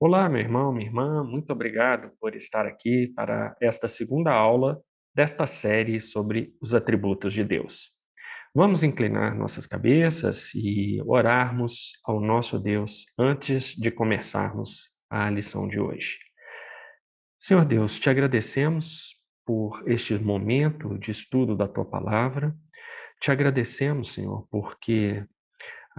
Olá, meu irmão, minha irmã, muito obrigado por estar aqui para esta segunda aula desta série sobre os atributos de Deus. Vamos inclinar nossas cabeças e orarmos ao nosso Deus antes de começarmos a lição de hoje. Senhor Deus, te agradecemos por este momento de estudo da tua palavra. Te agradecemos, Senhor, porque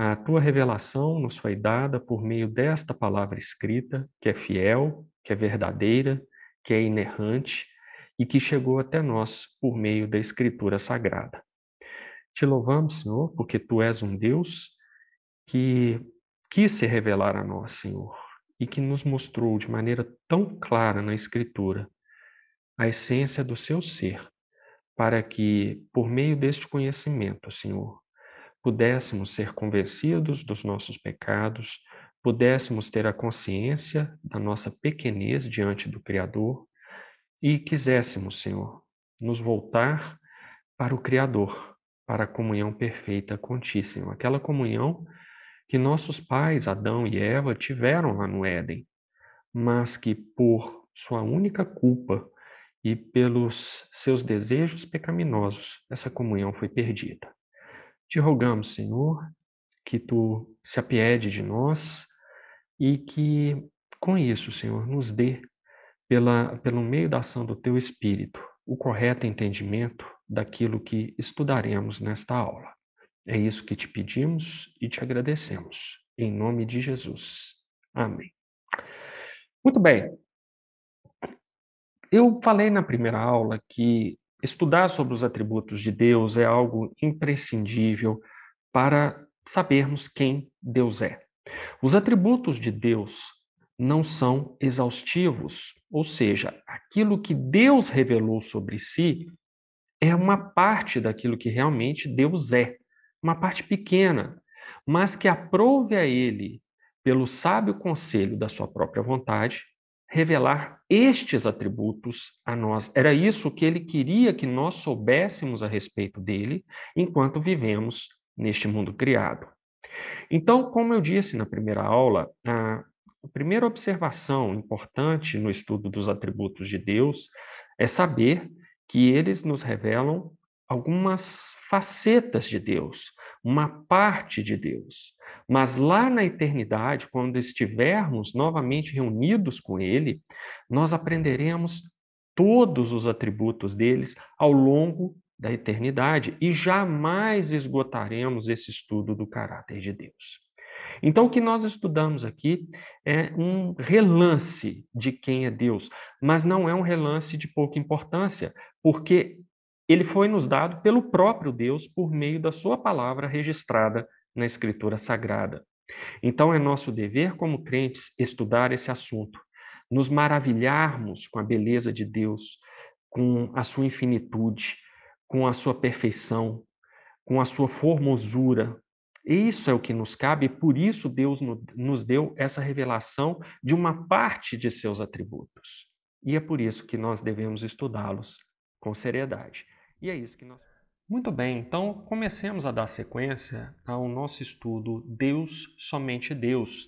a tua revelação nos foi dada por meio desta palavra escrita, que é fiel, que é verdadeira, que é inerrante e que chegou até nós por meio da Escritura Sagrada. Te louvamos, Senhor, porque tu és um Deus que quis se revelar a nós, Senhor, e que nos mostrou de maneira tão clara na Escritura a essência do seu ser, para que, por meio deste conhecimento, Senhor, pudéssemos ser convencidos dos nossos pecados, pudéssemos ter a consciência da nossa pequenez diante do Criador e quiséssemos, Senhor, nos voltar para o Criador, para a comunhão perfeita contíssima, aquela comunhão que nossos pais, Adão e Eva, tiveram lá no Éden, mas que por sua única culpa e pelos seus desejos pecaminosos, essa comunhão foi perdida. Te rogamos, Senhor, que tu se apiede de nós e que com isso, Senhor, nos dê, pela, pelo meio da ação do teu Espírito, o correto entendimento daquilo que estudaremos nesta aula. É isso que te pedimos e te agradecemos. Em nome de Jesus. Amém. Muito bem. Eu falei na primeira aula que Estudar sobre os atributos de Deus é algo imprescindível para sabermos quem Deus é. Os atributos de Deus não são exaustivos, ou seja, aquilo que Deus revelou sobre si é uma parte daquilo que realmente Deus é, uma parte pequena, mas que aprove a ele, pelo sábio conselho da sua própria vontade, revelar estes atributos a nós. Era isso que ele queria que nós soubéssemos a respeito dele enquanto vivemos neste mundo criado. Então, como eu disse na primeira aula, a primeira observação importante no estudo dos atributos de Deus é saber que eles nos revelam algumas facetas de Deus, uma parte de Deus. Mas lá na eternidade, quando estivermos novamente reunidos com Ele, nós aprenderemos todos os atributos deles ao longo da eternidade e jamais esgotaremos esse estudo do caráter de Deus. Então, o que nós estudamos aqui é um relance de quem é Deus, mas não é um relance de pouca importância, porque ele foi nos dado pelo próprio Deus por meio da sua palavra registrada na Escritura Sagrada. Então é nosso dever como crentes estudar esse assunto, nos maravilharmos com a beleza de Deus, com a sua infinitude, com a sua perfeição, com a sua formosura. Isso é o que nos cabe, e por isso Deus nos deu essa revelação de uma parte de seus atributos. E é por isso que nós devemos estudá-los com seriedade. E é isso que nós muito bem, então comecemos a dar sequência ao nosso estudo Deus, somente Deus,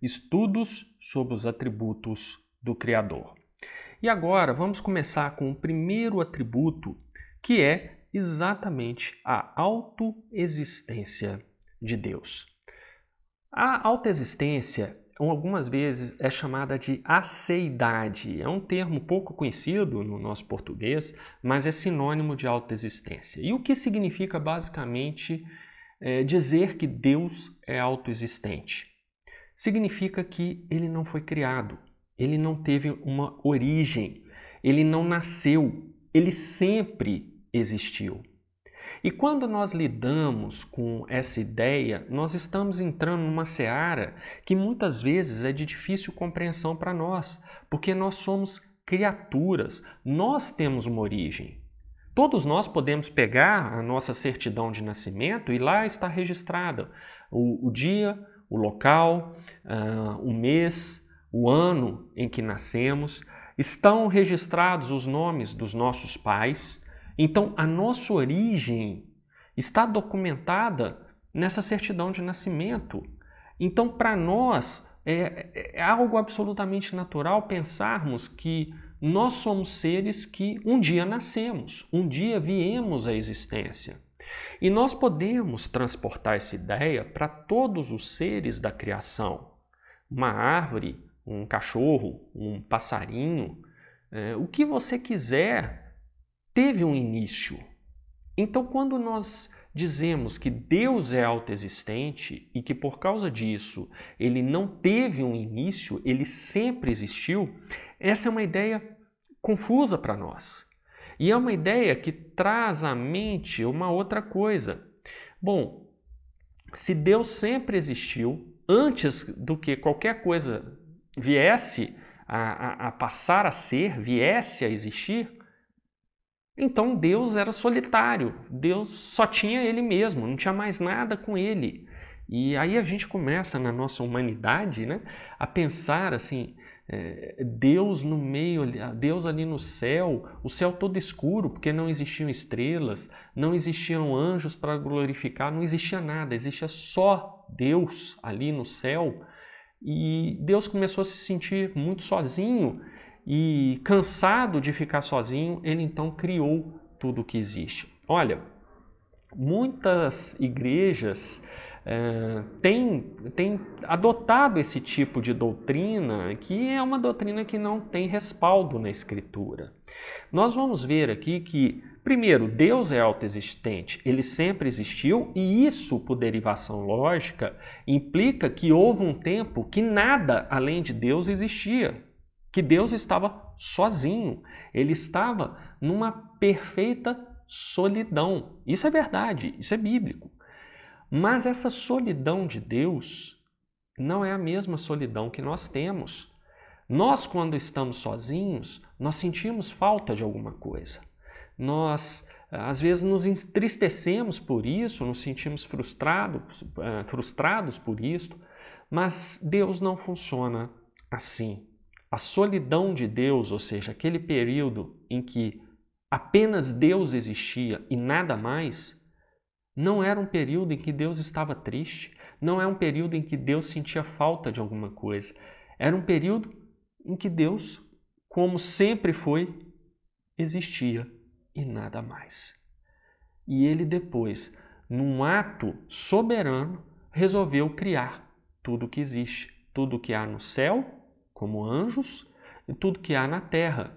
estudos sobre os atributos do Criador. E agora vamos começar com o primeiro atributo, que é exatamente a autoexistência de Deus. A autoexistência então, algumas vezes é chamada de aceidade. É um termo pouco conhecido no nosso português, mas é sinônimo de autoexistência. E o que significa basicamente é, dizer que Deus é autoexistente? Significa que ele não foi criado, ele não teve uma origem, ele não nasceu, ele sempre existiu. E quando nós lidamos com essa ideia, nós estamos entrando numa seara que muitas vezes é de difícil compreensão para nós, porque nós somos criaturas, nós temos uma origem. Todos nós podemos pegar a nossa certidão de nascimento e lá está registrada o, o dia, o local, uh, o mês, o ano em que nascemos, estão registrados os nomes dos nossos pais, então, a nossa origem está documentada nessa certidão de nascimento. Então, para nós, é, é algo absolutamente natural pensarmos que nós somos seres que um dia nascemos, um dia viemos à existência. E nós podemos transportar essa ideia para todos os seres da criação. Uma árvore, um cachorro, um passarinho, é, o que você quiser teve um início. Então, quando nós dizemos que Deus é autoexistente e que por causa disso ele não teve um início, ele sempre existiu, essa é uma ideia confusa para nós. E é uma ideia que traz à mente uma outra coisa. Bom, se Deus sempre existiu, antes do que qualquer coisa viesse a, a, a passar a ser, viesse a existir, então Deus era solitário, Deus só tinha ele mesmo, não tinha mais nada com ele. E aí a gente começa na nossa humanidade né, a pensar assim, é, Deus no meio, ah, Deus ali no céu, o céu todo escuro, porque não existiam estrelas, não existiam anjos para glorificar, não existia nada, existia só Deus ali no céu. E Deus começou a se sentir muito sozinho e cansado de ficar sozinho, ele então criou tudo o que existe. Olha, muitas igrejas é, têm, têm adotado esse tipo de doutrina, que é uma doutrina que não tem respaldo na Escritura. Nós vamos ver aqui que, primeiro, Deus é autoexistente, ele sempre existiu, e isso, por derivação lógica, implica que houve um tempo que nada além de Deus existia que Deus estava sozinho, ele estava numa perfeita solidão. Isso é verdade, isso é bíblico. Mas essa solidão de Deus não é a mesma solidão que nós temos. Nós, quando estamos sozinhos, nós sentimos falta de alguma coisa. Nós, às vezes, nos entristecemos por isso, nos sentimos frustrados, eh, frustrados por isso, mas Deus não funciona assim. A solidão de Deus, ou seja, aquele período em que apenas Deus existia e nada mais, não era um período em que Deus estava triste, não é um período em que Deus sentia falta de alguma coisa. Era um período em que Deus, como sempre foi, existia e nada mais. E ele depois, num ato soberano, resolveu criar tudo o que existe, tudo o que há no céu como anjos, e tudo que há na terra.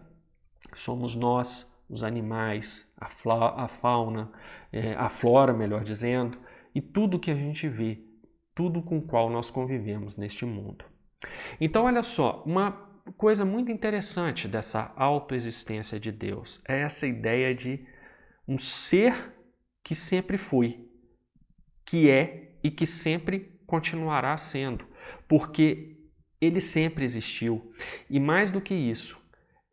Somos nós, os animais, a, fla, a fauna, é, a flora, melhor dizendo, e tudo que a gente vê, tudo com o qual nós convivemos neste mundo. Então, olha só, uma coisa muito interessante dessa autoexistência de Deus é essa ideia de um ser que sempre foi, que é e que sempre continuará sendo, porque ele sempre existiu. E mais do que isso,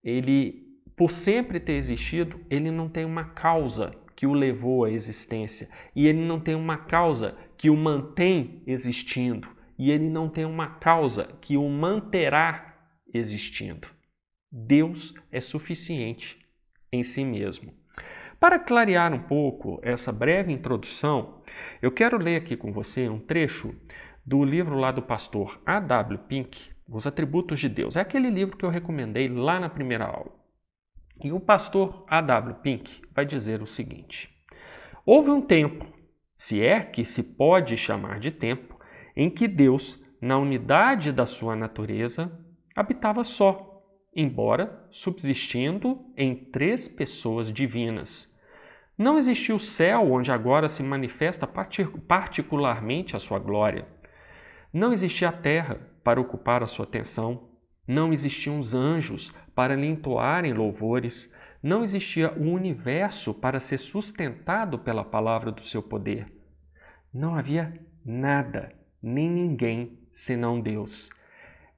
ele, por sempre ter existido, ele não tem uma causa que o levou à existência. E ele não tem uma causa que o mantém existindo. E ele não tem uma causa que o manterá existindo. Deus é suficiente em si mesmo. Para clarear um pouco essa breve introdução, eu quero ler aqui com você um trecho do livro lá do pastor A.W. Pink, Os Atributos de Deus. É aquele livro que eu recomendei lá na primeira aula. E o pastor A.W. Pink vai dizer o seguinte: Houve um tempo, se é que se pode chamar de tempo, em que Deus, na unidade da sua natureza, habitava só, embora subsistindo em três pessoas divinas. Não existiu céu onde agora se manifesta particularmente a sua glória não existia a terra para ocupar a sua atenção, não existiam os anjos para lhe entoarem louvores, não existia o universo para ser sustentado pela palavra do seu poder. Não havia nada, nem ninguém, senão Deus.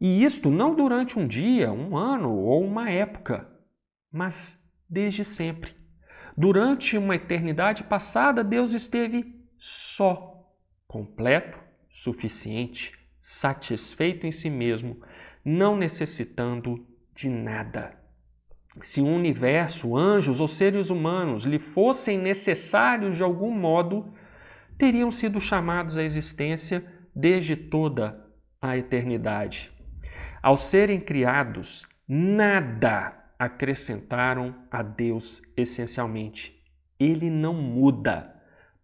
E isto não durante um dia, um ano ou uma época, mas desde sempre. Durante uma eternidade passada, Deus esteve só, completo suficiente, satisfeito em si mesmo, não necessitando de nada. Se o universo, anjos ou seres humanos lhe fossem necessários de algum modo, teriam sido chamados à existência desde toda a eternidade. Ao serem criados, nada acrescentaram a Deus essencialmente. Ele não muda.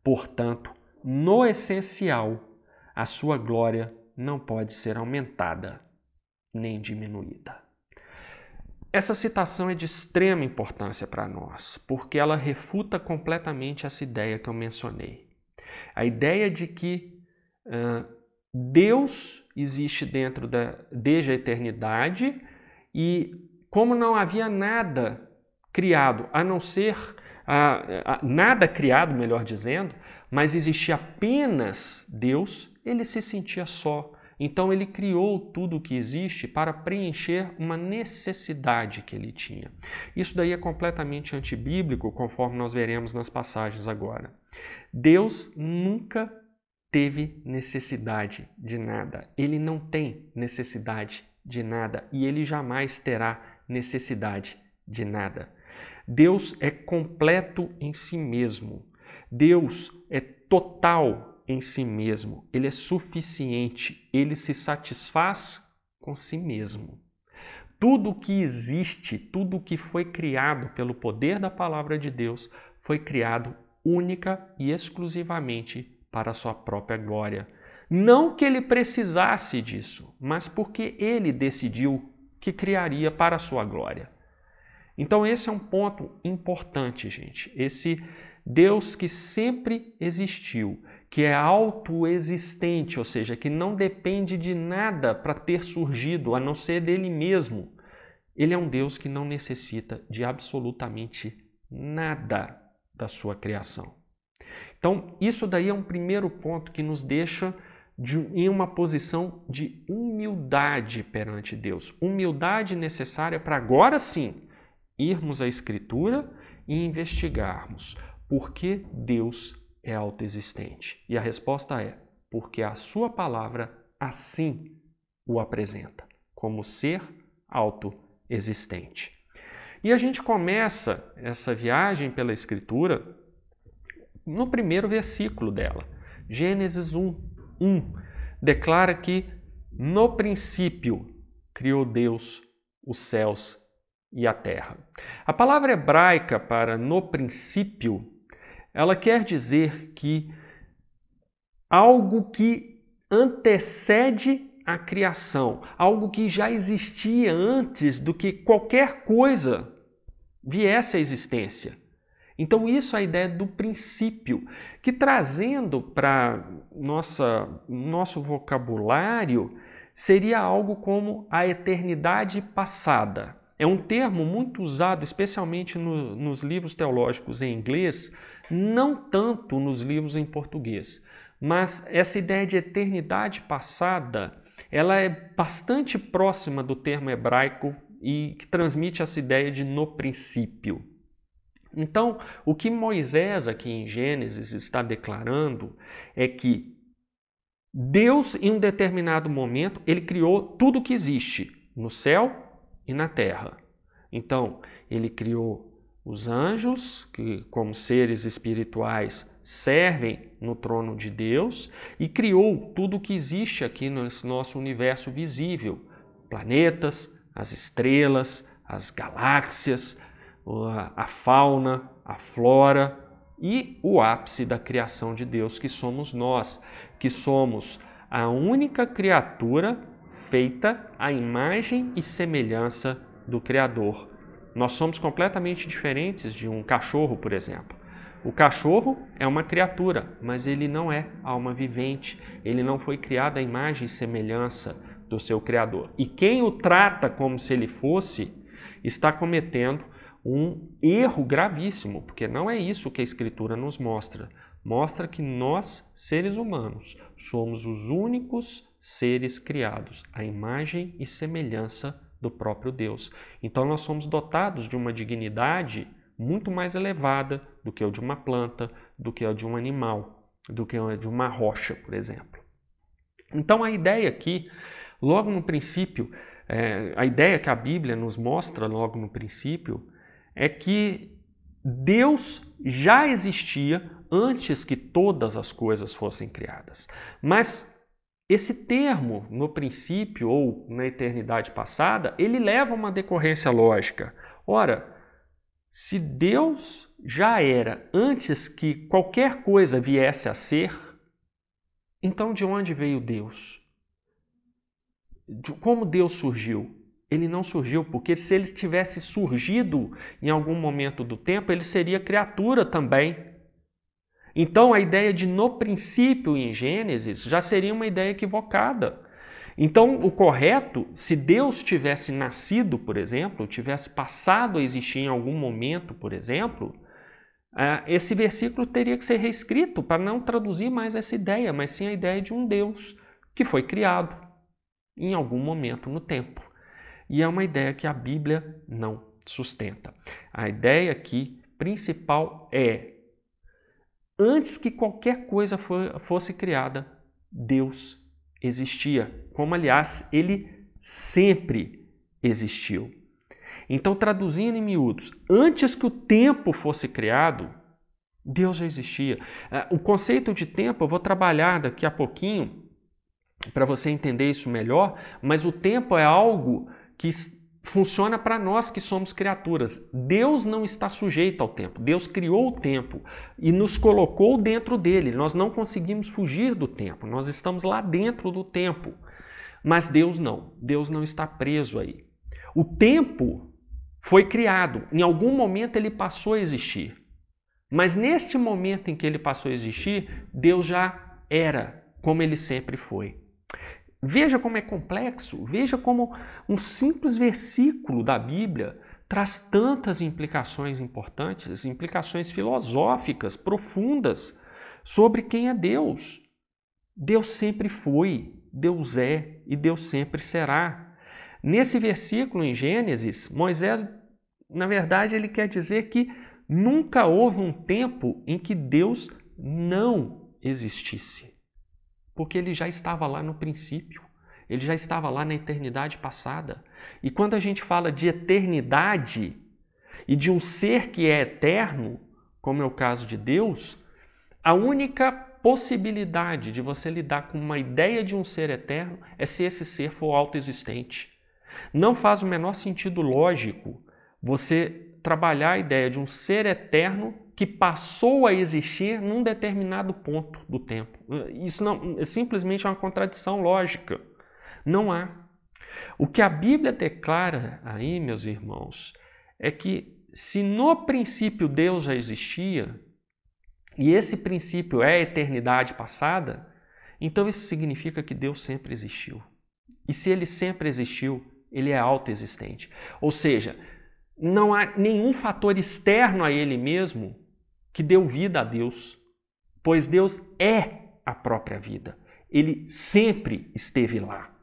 Portanto, no essencial, a sua glória não pode ser aumentada nem diminuída. Essa citação é de extrema importância para nós, porque ela refuta completamente essa ideia que eu mencionei. A ideia de que uh, Deus existe dentro da, desde a eternidade e, como não havia nada criado, a não ser, uh, uh, nada criado, melhor dizendo, mas existia apenas Deus, ele se sentia só. Então ele criou tudo o que existe para preencher uma necessidade que ele tinha. Isso daí é completamente antibíblico, conforme nós veremos nas passagens agora. Deus nunca teve necessidade de nada. Ele não tem necessidade de nada e ele jamais terá necessidade de nada. Deus é completo em si mesmo. Deus é total em si mesmo, ele é suficiente, ele se satisfaz com si mesmo. Tudo que existe, tudo que foi criado pelo poder da palavra de Deus, foi criado única e exclusivamente para a sua própria glória. Não que ele precisasse disso, mas porque ele decidiu que criaria para a sua glória. Então, esse é um ponto importante, gente. Esse Deus que sempre existiu, que é autoexistente, ou seja, que não depende de nada para ter surgido, a não ser dele mesmo. Ele é um Deus que não necessita de absolutamente nada da sua criação. Então, isso daí é um primeiro ponto que nos deixa de, em uma posição de humildade perante Deus. Humildade necessária para agora sim irmos à Escritura e investigarmos por que Deus é autoexistente? E a resposta é: porque a sua palavra assim o apresenta, como ser autoexistente. E a gente começa essa viagem pela Escritura no primeiro versículo dela. Gênesis 1, 1 declara que no princípio criou Deus os céus e a terra. A palavra hebraica para no princípio ela quer dizer que algo que antecede a criação, algo que já existia antes do que qualquer coisa viesse à existência. Então, isso é a ideia do princípio, que trazendo para nosso vocabulário seria algo como a eternidade passada. É um termo muito usado, especialmente no, nos livros teológicos em inglês, não tanto nos livros em português, mas essa ideia de eternidade passada, ela é bastante próxima do termo hebraico e que transmite essa ideia de no princípio. Então, o que Moisés aqui em Gênesis está declarando é que Deus, em um determinado momento, ele criou tudo que existe no céu e na terra. Então, ele criou os anjos, que como seres espirituais servem no trono de Deus, e criou tudo o que existe aqui nesse nosso universo visível: planetas, as estrelas, as galáxias, a fauna, a flora e o ápice da criação de Deus, que somos nós, que somos a única criatura feita à imagem e semelhança do Criador. Nós somos completamente diferentes de um cachorro, por exemplo. O cachorro é uma criatura, mas ele não é alma vivente. Ele não foi criado à imagem e semelhança do seu criador. E quem o trata como se ele fosse está cometendo um erro gravíssimo, porque não é isso que a escritura nos mostra. Mostra que nós, seres humanos, somos os únicos seres criados à imagem e semelhança do próprio Deus. Então nós somos dotados de uma dignidade muito mais elevada do que a de uma planta, do que a de um animal, do que a de uma rocha, por exemplo. Então a ideia aqui, logo no princípio, é, a ideia que a Bíblia nos mostra logo no princípio é que Deus já existia antes que todas as coisas fossem criadas. Mas esse termo, no princípio ou na eternidade passada, ele leva uma decorrência lógica. Ora, se Deus já era antes que qualquer coisa viesse a ser, então de onde veio Deus? De como Deus surgiu? Ele não surgiu, porque se ele tivesse surgido em algum momento do tempo, ele seria criatura também. Então a ideia de no princípio em Gênesis já seria uma ideia equivocada. Então o correto, se Deus tivesse nascido, por exemplo, tivesse passado a existir em algum momento, por exemplo, é, esse versículo teria que ser reescrito para não traduzir mais essa ideia, mas sim a ideia de um Deus que foi criado em algum momento no tempo. E é uma ideia que a Bíblia não sustenta. A ideia aqui principal é Antes que qualquer coisa fosse criada, Deus existia. Como, aliás, ele sempre existiu. Então, traduzindo em miúdos, antes que o tempo fosse criado, Deus já existia. Ah, o conceito de tempo eu vou trabalhar daqui a pouquinho para você entender isso melhor, mas o tempo é algo que funciona para nós que somos criaturas. Deus não está sujeito ao tempo. Deus criou o tempo e nos colocou dentro dele. Nós não conseguimos fugir do tempo. Nós estamos lá dentro do tempo. Mas Deus não. Deus não está preso aí. O tempo foi criado. Em algum momento ele passou a existir. Mas neste momento em que ele passou a existir, Deus já era como ele sempre foi. Veja como é complexo, veja como um simples versículo da Bíblia traz tantas implicações importantes, implicações filosóficas profundas sobre quem é Deus. Deus sempre foi, Deus é e Deus sempre será. Nesse versículo em Gênesis, Moisés, na verdade, ele quer dizer que nunca houve um tempo em que Deus não existisse porque ele já estava lá no princípio, ele já estava lá na eternidade passada. E quando a gente fala de eternidade e de um ser que é eterno, como é o caso de Deus, a única possibilidade de você lidar com uma ideia de um ser eterno é se esse ser for autoexistente. Não faz o menor sentido lógico você trabalhar a ideia de um ser eterno que passou a existir num determinado ponto do tempo. Isso não, é simplesmente é uma contradição lógica. Não há. O que a Bíblia declara aí, meus irmãos, é que se no princípio Deus já existia, e esse princípio é a eternidade passada, então isso significa que Deus sempre existiu. E se ele sempre existiu, ele é autoexistente. Ou seja, não há nenhum fator externo a ele mesmo que deu vida a Deus, pois Deus é a própria vida. Ele sempre esteve lá.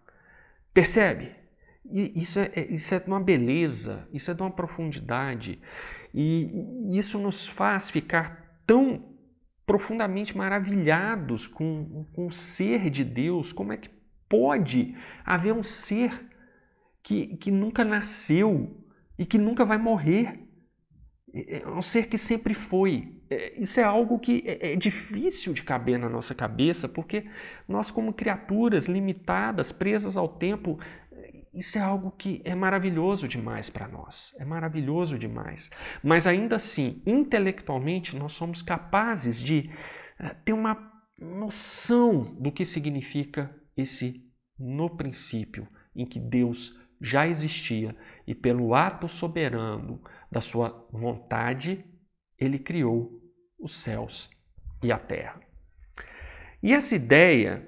Percebe? E isso é, é isso é de uma beleza, isso é de uma profundidade. E isso nos faz ficar tão profundamente maravilhados com, com o ser de Deus. Como é que pode haver um ser que, que nunca nasceu e que nunca vai morrer? É, é um ser que sempre foi. É, isso é algo que é, é difícil de caber na nossa cabeça, porque nós, como criaturas limitadas, presas ao tempo, é, isso é algo que é maravilhoso demais para nós. É maravilhoso demais. Mas ainda assim, intelectualmente, nós somos capazes de ter uma noção do que significa esse no princípio, em que Deus já existia e pelo ato soberano da sua vontade ele criou os céus e a terra. E essa ideia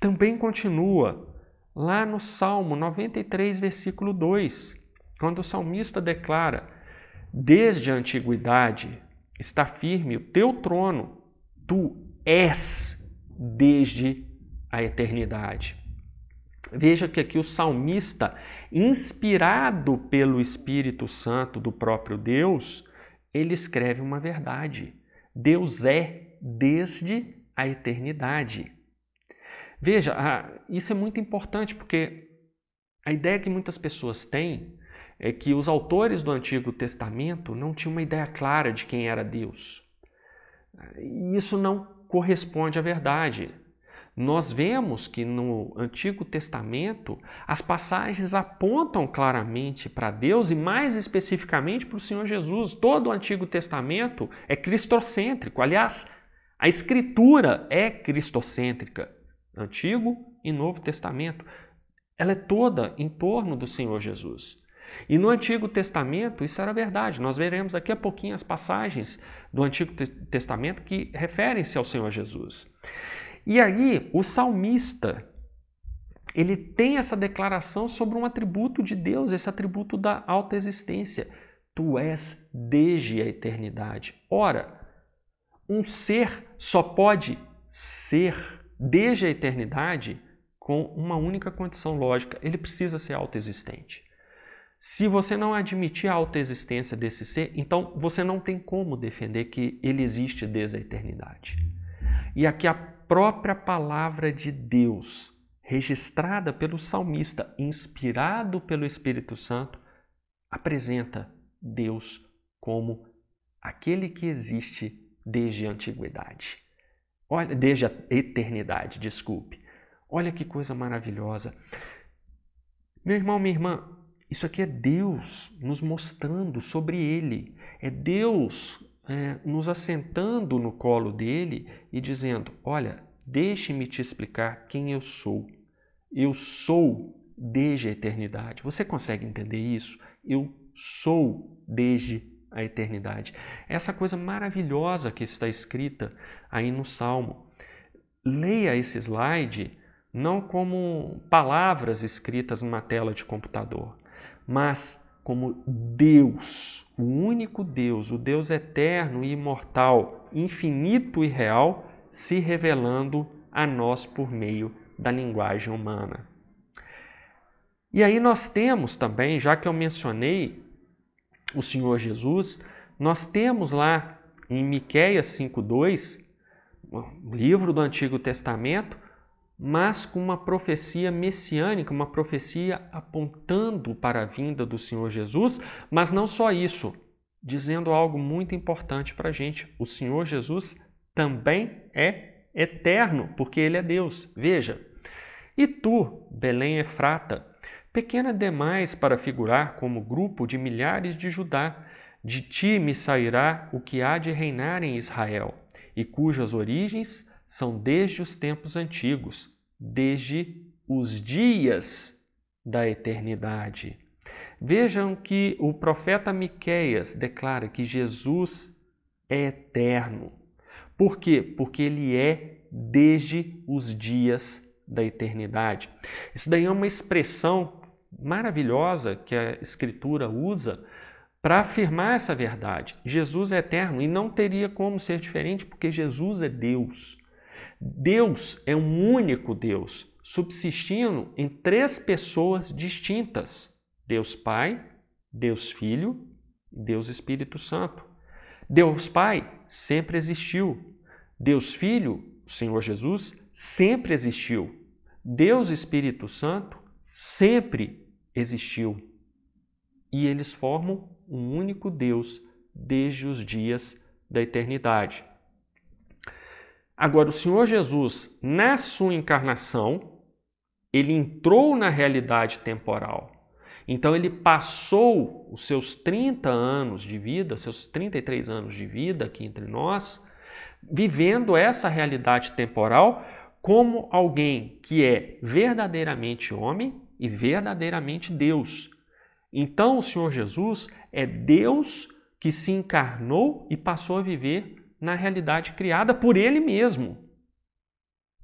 também continua lá no Salmo 93, versículo 2, quando o salmista declara: Desde a antiguidade está firme o teu trono, tu és desde a eternidade. Veja que aqui o salmista, inspirado pelo Espírito Santo do próprio Deus, ele escreve uma verdade. Deus é desde a eternidade. Veja, ah, isso é muito importante porque a ideia que muitas pessoas têm é que os autores do Antigo Testamento não tinham uma ideia clara de quem era Deus. Isso não corresponde à verdade nós vemos que no Antigo Testamento as passagens apontam claramente para Deus e, mais especificamente, para o Senhor Jesus. Todo o Antigo Testamento é cristocêntrico. Aliás, a Escritura é cristocêntrica. Antigo e Novo Testamento. Ela é toda em torno do Senhor Jesus. E no Antigo Testamento isso era verdade. Nós veremos daqui a pouquinho as passagens do Antigo Testamento que referem-se ao Senhor Jesus. E aí, o salmista, ele tem essa declaração sobre um atributo de Deus, esse atributo da alta existência. Tu és desde a eternidade. Ora, um ser só pode ser desde a eternidade com uma única condição lógica: ele precisa ser autoexistente. Se você não admitir a autoexistência desse ser, então você não tem como defender que ele existe desde a eternidade. E aqui a própria palavra de Deus, registrada pelo salmista, inspirado pelo Espírito Santo, apresenta Deus como aquele que existe desde a antiguidade. Olha, desde a eternidade, desculpe. Olha que coisa maravilhosa. Meu irmão, minha irmã, isso aqui é Deus nos mostrando sobre ele. É Deus é, nos assentando no colo dele e dizendo: Olha, deixe-me te explicar quem eu sou. Eu sou desde a eternidade. Você consegue entender isso? Eu sou desde a eternidade. Essa coisa maravilhosa que está escrita aí no Salmo. Leia esse slide não como palavras escritas numa tela de computador, mas como Deus o único Deus, o Deus eterno e imortal, infinito e real, se revelando a nós por meio da linguagem humana. E aí nós temos também, já que eu mencionei o Senhor Jesus, nós temos lá em Miqueias 5:2, livro do Antigo Testamento, mas com uma profecia messiânica, uma profecia apontando para a vinda do Senhor Jesus, mas não só isso, dizendo algo muito importante para a gente: o Senhor Jesus também é eterno, porque ele é Deus. Veja, e tu, Belém Efrata, pequena demais para figurar como grupo de milhares de Judá, de ti me sairá o que há de reinar em Israel, e cujas origens são desde os tempos antigos, desde os dias da eternidade. Vejam que o profeta Miqueias declara que Jesus é eterno. Por quê? Porque ele é desde os dias da eternidade. Isso daí é uma expressão maravilhosa que a escritura usa para afirmar essa verdade. Jesus é eterno e não teria como ser diferente porque Jesus é Deus. Deus é um único Deus, subsistindo em três pessoas distintas: Deus Pai, Deus Filho e Deus Espírito Santo. Deus Pai sempre existiu. Deus Filho, o Senhor Jesus, sempre existiu. Deus Espírito Santo sempre existiu. E eles formam um único Deus desde os dias da eternidade. Agora, o Senhor Jesus, na sua encarnação, ele entrou na realidade temporal. Então, ele passou os seus 30 anos de vida, seus 33 anos de vida aqui entre nós, vivendo essa realidade temporal como alguém que é verdadeiramente homem e verdadeiramente Deus. Então, o Senhor Jesus é Deus que se encarnou e passou a viver na realidade criada por ele mesmo.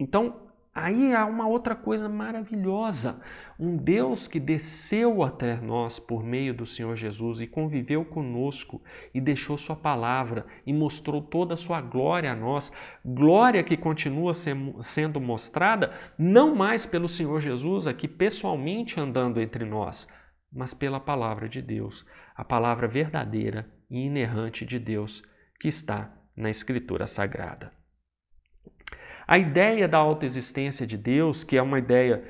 Então, aí há uma outra coisa maravilhosa. Um Deus que desceu até nós por meio do Senhor Jesus e conviveu conosco e deixou Sua palavra e mostrou toda a Sua glória a nós, glória que continua sendo mostrada não mais pelo Senhor Jesus aqui pessoalmente andando entre nós, mas pela palavra de Deus, a palavra verdadeira e inerrante de Deus que está na Escritura Sagrada. A ideia da autoexistência de Deus, que é uma ideia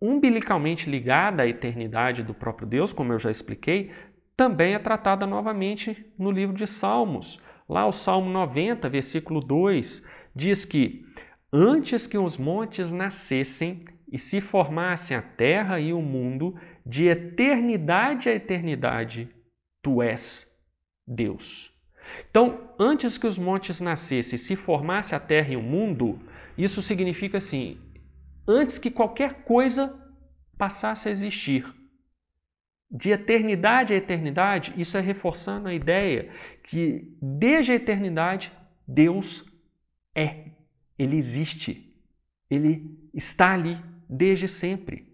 umbilicalmente ligada à eternidade do próprio Deus, como eu já expliquei, também é tratada novamente no livro de Salmos. Lá o Salmo 90, versículo 2, diz que antes que os montes nascessem e se formassem a terra e o mundo, de eternidade a eternidade, tu és Deus. Então, antes que os montes nascessem, se formasse a terra e o mundo, isso significa assim: antes que qualquer coisa passasse a existir. De eternidade a eternidade, isso é reforçando a ideia que desde a eternidade Deus é, ele existe, ele está ali desde sempre.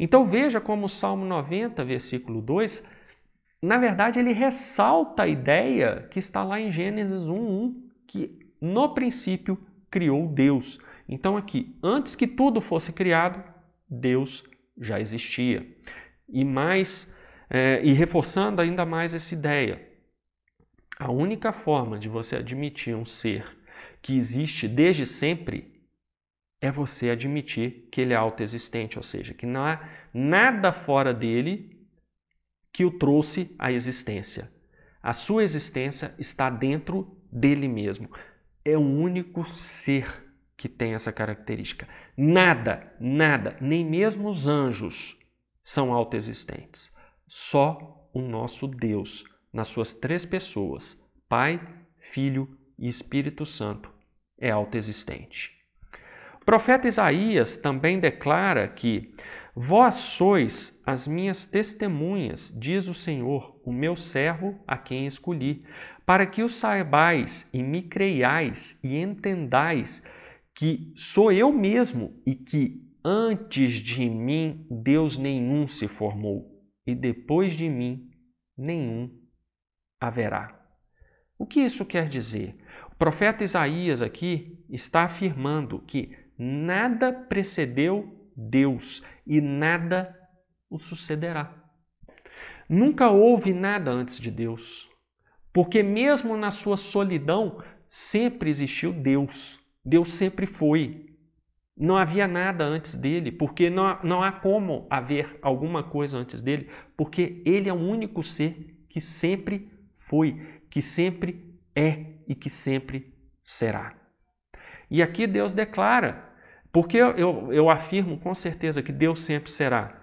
Então veja como o Salmo 90, versículo 2, na verdade, ele ressalta a ideia que está lá em Gênesis 1:1, que no princípio criou Deus. Então aqui, antes que tudo fosse criado, Deus já existia. E mais é, e reforçando ainda mais essa ideia, a única forma de você admitir um ser que existe desde sempre é você admitir que ele é autoexistente, ou seja, que não há nada fora dele que o trouxe à existência. A sua existência está dentro dele mesmo. É o único ser que tem essa característica. Nada, nada, nem mesmo os anjos são autoexistentes. Só o nosso Deus, nas suas três pessoas, Pai, Filho e Espírito Santo, é autoexistente. O profeta Isaías também declara que Vós sois as minhas testemunhas, diz o Senhor, o meu servo a quem escolhi, para que o saibais e me creiais e entendais que sou eu mesmo e que antes de mim Deus nenhum se formou e depois de mim nenhum haverá. O que isso quer dizer? O profeta Isaías aqui está afirmando que nada precedeu Deus e nada o sucederá. Nunca houve nada antes de Deus, porque mesmo na sua solidão sempre existiu Deus. Deus sempre foi. Não havia nada antes dele, porque não, não há como haver alguma coisa antes dele, porque ele é o único ser que sempre foi, que sempre é e que sempre será. E aqui Deus declara porque eu, eu afirmo com certeza que Deus sempre será.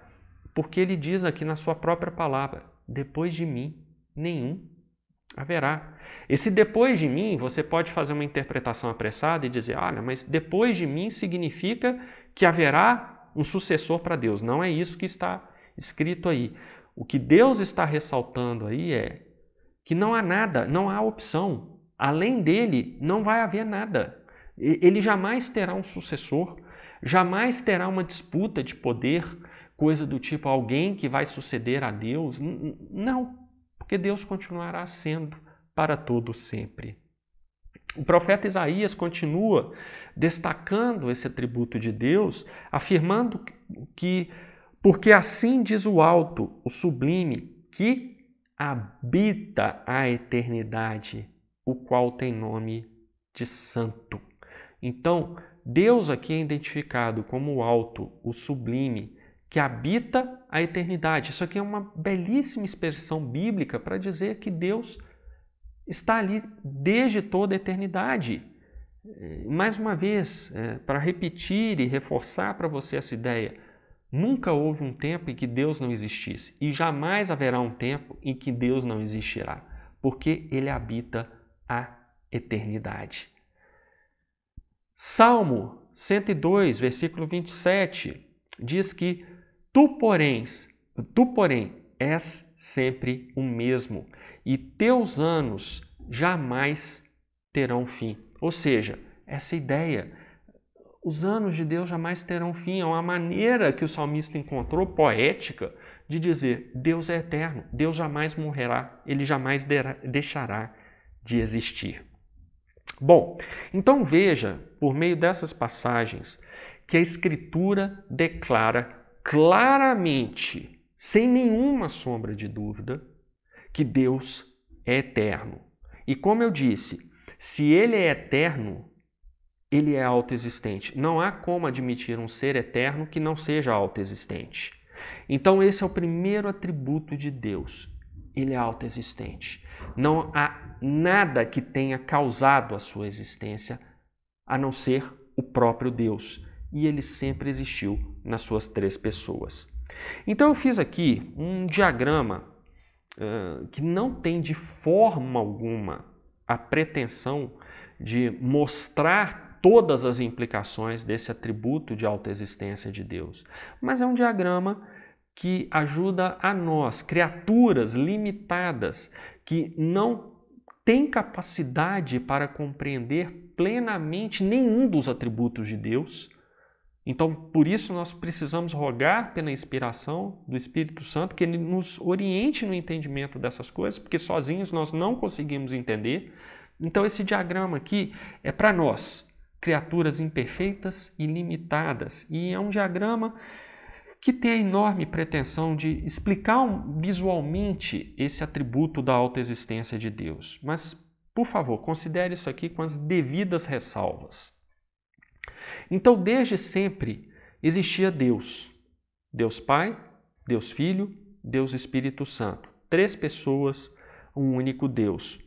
Porque ele diz aqui na sua própria palavra: depois de mim, nenhum haverá. Esse depois de mim, você pode fazer uma interpretação apressada e dizer: olha, mas depois de mim significa que haverá um sucessor para Deus. Não é isso que está escrito aí. O que Deus está ressaltando aí é que não há nada, não há opção. Além dele, não vai haver nada. Ele jamais terá um sucessor, jamais terá uma disputa de poder, coisa do tipo alguém que vai suceder a Deus. Não, porque Deus continuará sendo para todo sempre. O profeta Isaías continua destacando esse atributo de Deus, afirmando que, porque assim diz o alto, o sublime, que habita a eternidade, o qual tem nome de Santo. Então, Deus aqui é identificado como o alto, o sublime, que habita a eternidade. Isso aqui é uma belíssima expressão bíblica para dizer que Deus está ali desde toda a eternidade. Mais uma vez, é, para repetir e reforçar para você essa ideia, nunca houve um tempo em que Deus não existisse e jamais haverá um tempo em que Deus não existirá, porque Ele habita a eternidade. Salmo 102, versículo 27, diz que tu, porém, tu, porém, és sempre o mesmo e teus anos jamais terão fim. Ou seja, essa ideia, os anos de Deus jamais terão fim, é uma maneira que o salmista encontrou poética de dizer: Deus é eterno, Deus jamais morrerá, ele jamais deixará de existir. Bom, então veja, por meio dessas passagens, que a Escritura declara claramente, sem nenhuma sombra de dúvida, que Deus é eterno. E como eu disse, se ele é eterno, ele é autoexistente. Não há como admitir um ser eterno que não seja autoexistente. Então, esse é o primeiro atributo de Deus. Ele é autoexistente não há nada que tenha causado a sua existência a não ser o próprio Deus. E ele sempre existiu nas suas três pessoas. Então eu fiz aqui um diagrama uh, que não tem de forma alguma a pretensão de mostrar todas as implicações desse atributo de autoexistência de Deus, mas é um diagrama que ajuda a nós, criaturas limitadas, que não tem capacidade para compreender plenamente nenhum dos atributos de Deus. Então, por isso, nós precisamos rogar pela inspiração do Espírito Santo que ele nos oriente no entendimento dessas coisas, porque sozinhos nós não conseguimos entender. Então, esse diagrama aqui é para nós, criaturas imperfeitas e limitadas, e é um diagrama que tem a enorme pretensão de explicar visualmente esse atributo da autoexistência de Deus. Mas, por favor, considere isso aqui com as devidas ressalvas. Então, desde sempre existia Deus: Deus Pai, Deus Filho, Deus Espírito Santo. Três pessoas, um único Deus.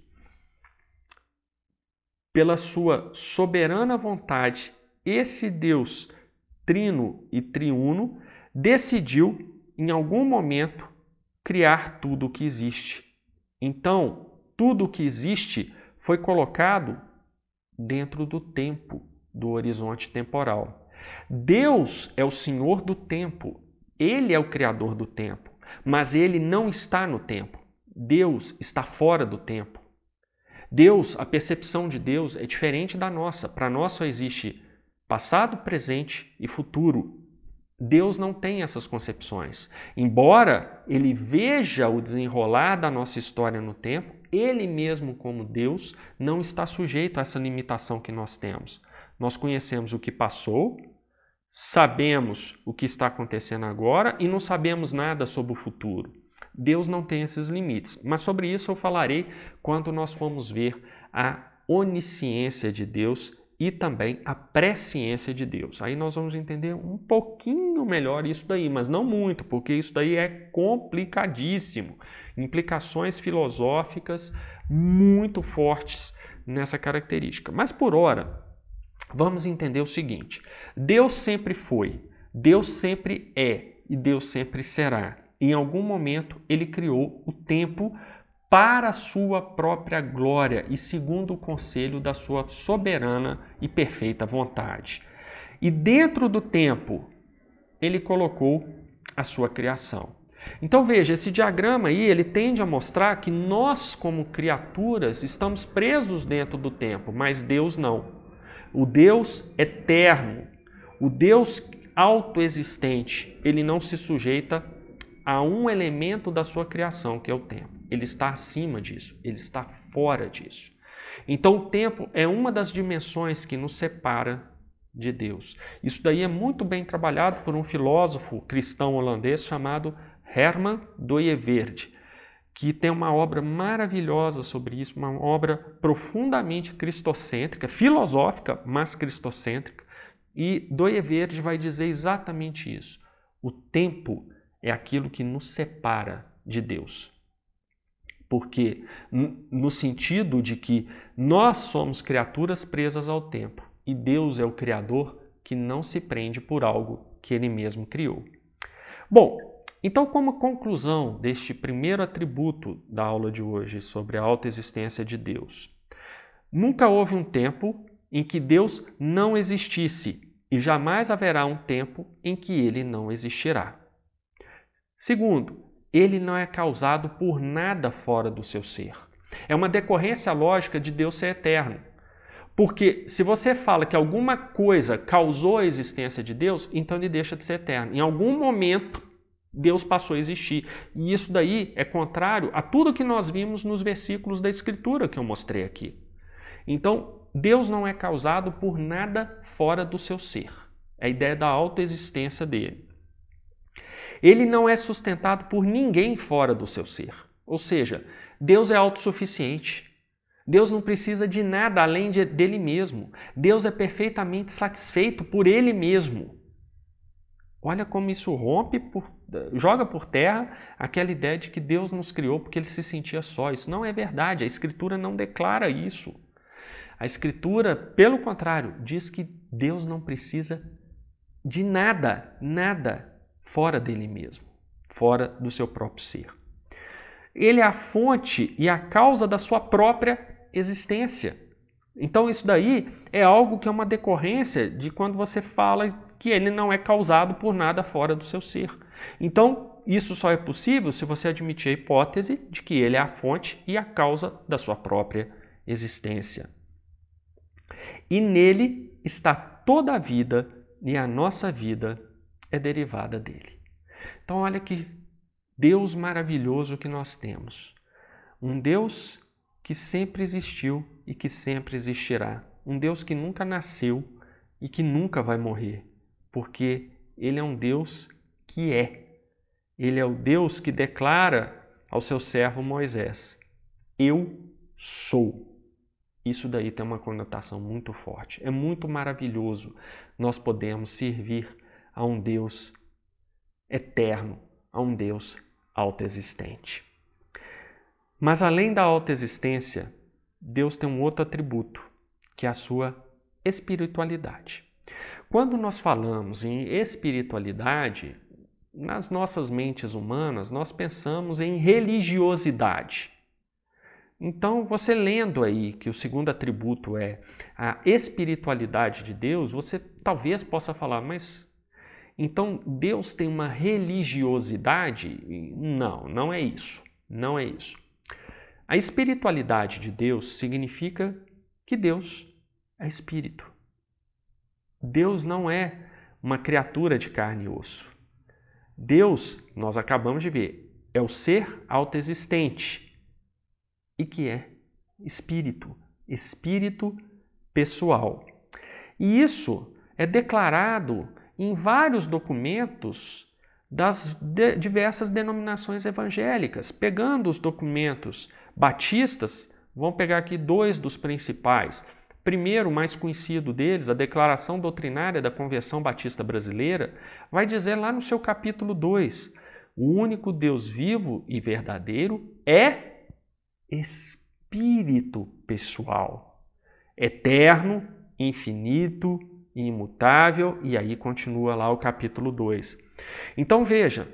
Pela sua soberana vontade, esse Deus trino e triuno decidiu, em algum momento, criar tudo o que existe. Então, tudo o que existe foi colocado dentro do tempo, do horizonte temporal. Deus é o Senhor do tempo, Ele é o Criador do tempo, mas Ele não está no tempo. Deus está fora do tempo. Deus, a percepção de Deus é diferente da nossa. Para nós só existe passado, presente e futuro. Deus não tem essas concepções. Embora ele veja o desenrolar da nossa história no tempo, ele mesmo, como Deus, não está sujeito a essa limitação que nós temos. Nós conhecemos o que passou, sabemos o que está acontecendo agora e não sabemos nada sobre o futuro. Deus não tem esses limites, mas sobre isso eu falarei quando nós formos ver a onisciência de Deus e também a presciência de Deus. Aí nós vamos entender um pouquinho melhor isso daí, mas não muito, porque isso daí é complicadíssimo. Implicações filosóficas muito fortes nessa característica. Mas por hora, vamos entender o seguinte: Deus sempre foi, Deus sempre é e Deus sempre será. Em algum momento ele criou o tempo para a sua própria glória e segundo o conselho da sua soberana e perfeita vontade. E dentro do tempo, ele colocou a sua criação. Então veja, esse diagrama aí, ele tende a mostrar que nós como criaturas estamos presos dentro do tempo, mas Deus não. O Deus eterno, o Deus autoexistente, ele não se sujeita a um elemento da sua criação, que é o tempo ele está acima disso, ele está fora disso. Então o tempo é uma das dimensões que nos separa de Deus. Isso daí é muito bem trabalhado por um filósofo cristão holandês chamado Herman Doyeverde, que tem uma obra maravilhosa sobre isso, uma obra profundamente cristocêntrica, filosófica, mas cristocêntrica, e Doyeverde vai dizer exatamente isso. O tempo é aquilo que nos separa de Deus porque no sentido de que nós somos criaturas presas ao tempo e Deus é o criador que não se prende por algo que ele mesmo criou. Bom, então como conclusão deste primeiro atributo da aula de hoje sobre a autoexistência de Deus, nunca houve um tempo em que Deus não existisse e jamais haverá um tempo em que ele não existirá. Segundo, ele não é causado por nada fora do seu ser. É uma decorrência lógica de Deus ser eterno. Porque se você fala que alguma coisa causou a existência de Deus, então ele deixa de ser eterno. Em algum momento, Deus passou a existir. E isso daí é contrário a tudo que nós vimos nos versículos da Escritura que eu mostrei aqui. Então, Deus não é causado por nada fora do seu ser. É a ideia da autoexistência dele. Ele não é sustentado por ninguém fora do seu ser. Ou seja, Deus é autossuficiente. Deus não precisa de nada além de, dele mesmo. Deus é perfeitamente satisfeito por ele mesmo. Olha como isso rompe, por, joga por terra aquela ideia de que Deus nos criou porque ele se sentia só. Isso não é verdade. A Escritura não declara isso. A Escritura, pelo contrário, diz que Deus não precisa de nada, nada fora dele mesmo, fora do seu próprio ser. Ele é a fonte e a causa da sua própria existência. Então, isso daí é algo que é uma decorrência de quando você fala que ele não é causado por nada fora do seu ser. Então, isso só é possível se você admitir a hipótese de que ele é a fonte e a causa da sua própria existência. E nele está toda a vida e a nossa vida é derivada dele. Então, olha que Deus maravilhoso que nós temos. Um Deus que sempre existiu e que sempre existirá. Um Deus que nunca nasceu e que nunca vai morrer, porque ele é um Deus que é. Ele é o Deus que declara ao seu servo Moisés: Eu sou. Isso daí tem uma conotação muito forte. É muito maravilhoso nós podemos servir a um Deus eterno, a um Deus autoexistente. Mas além da autoexistência, Deus tem um outro atributo, que é a sua espiritualidade. Quando nós falamos em espiritualidade, nas nossas mentes humanas, nós pensamos em religiosidade. Então, você lendo aí que o segundo atributo é a espiritualidade de Deus, você talvez possa falar, mas então Deus tem uma religiosidade? Não, não é isso. Não é isso. A espiritualidade de Deus significa que Deus é espírito. Deus não é uma criatura de carne e osso. Deus, nós acabamos de ver, é o ser autoexistente e que é espírito, espírito pessoal. E isso é declarado em vários documentos das de diversas denominações evangélicas, pegando os documentos batistas, vamos pegar aqui dois dos principais. Primeiro, mais conhecido deles, a Declaração Doutrinária da Conversão Batista Brasileira, vai dizer lá no seu capítulo 2: o único Deus vivo e verdadeiro é espírito pessoal, eterno, infinito, imutável, e aí continua lá o capítulo 2. Então veja,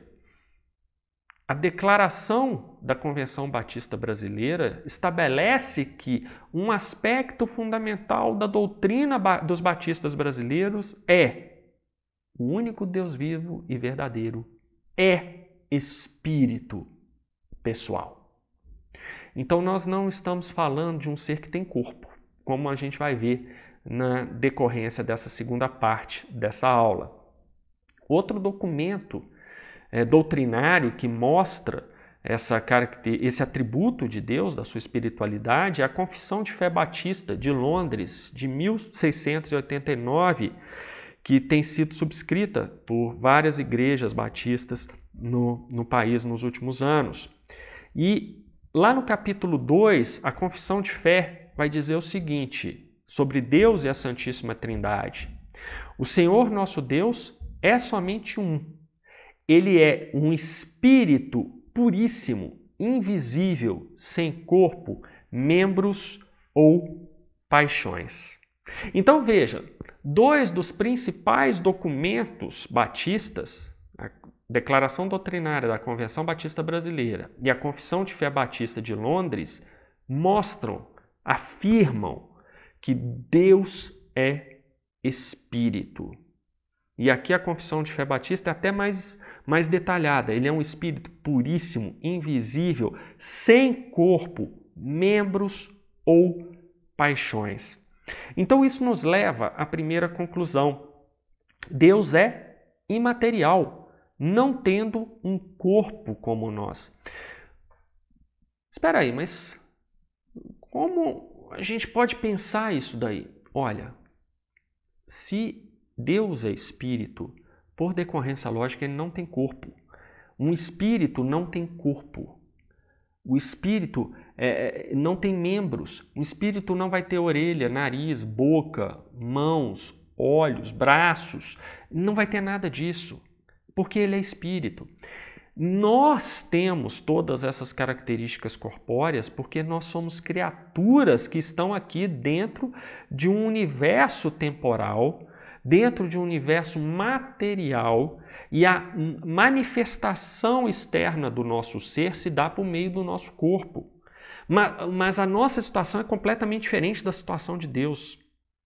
a declaração da Convenção Batista Brasileira estabelece que um aspecto fundamental da doutrina dos batistas brasileiros é o único Deus vivo e verdadeiro é espírito pessoal. Então nós não estamos falando de um ser que tem corpo, como a gente vai ver na decorrência dessa segunda parte dessa aula. Outro documento é, doutrinário que mostra essa esse atributo de Deus, da sua espiritualidade, é a Confissão de Fé Batista de Londres, de 1689, que tem sido subscrita por várias igrejas batistas no, no país nos últimos anos. E lá no capítulo 2, a Confissão de Fé vai dizer o seguinte: sobre Deus e a Santíssima Trindade. O Senhor nosso Deus é somente um. Ele é um espírito puríssimo, invisível, sem corpo, membros ou paixões. Então veja, dois dos principais documentos batistas, a Declaração Doutrinária da Convenção Batista Brasileira e a Confissão de Fé Batista de Londres, mostram, afirmam que Deus é espírito. E aqui a confissão de fé batista é até mais, mais detalhada. Ele é um espírito puríssimo, invisível, sem corpo, membros ou paixões. Então isso nos leva à primeira conclusão. Deus é imaterial, não tendo um corpo como nós. Espera aí, mas como a gente pode pensar isso daí. Olha, se Deus é espírito, por decorrência lógica, ele não tem corpo. Um espírito não tem corpo. O espírito é, é não tem membros. Um espírito não vai ter orelha, nariz, boca, mãos, olhos, braços. Não vai ter nada disso, porque ele é espírito. Nós temos todas essas características corpóreas porque nós somos criaturas que estão aqui dentro de um universo temporal, dentro de um universo material, e a manifestação externa do nosso ser se dá por meio do nosso corpo. Mas, a nossa situação é completamente diferente da situação de Deus.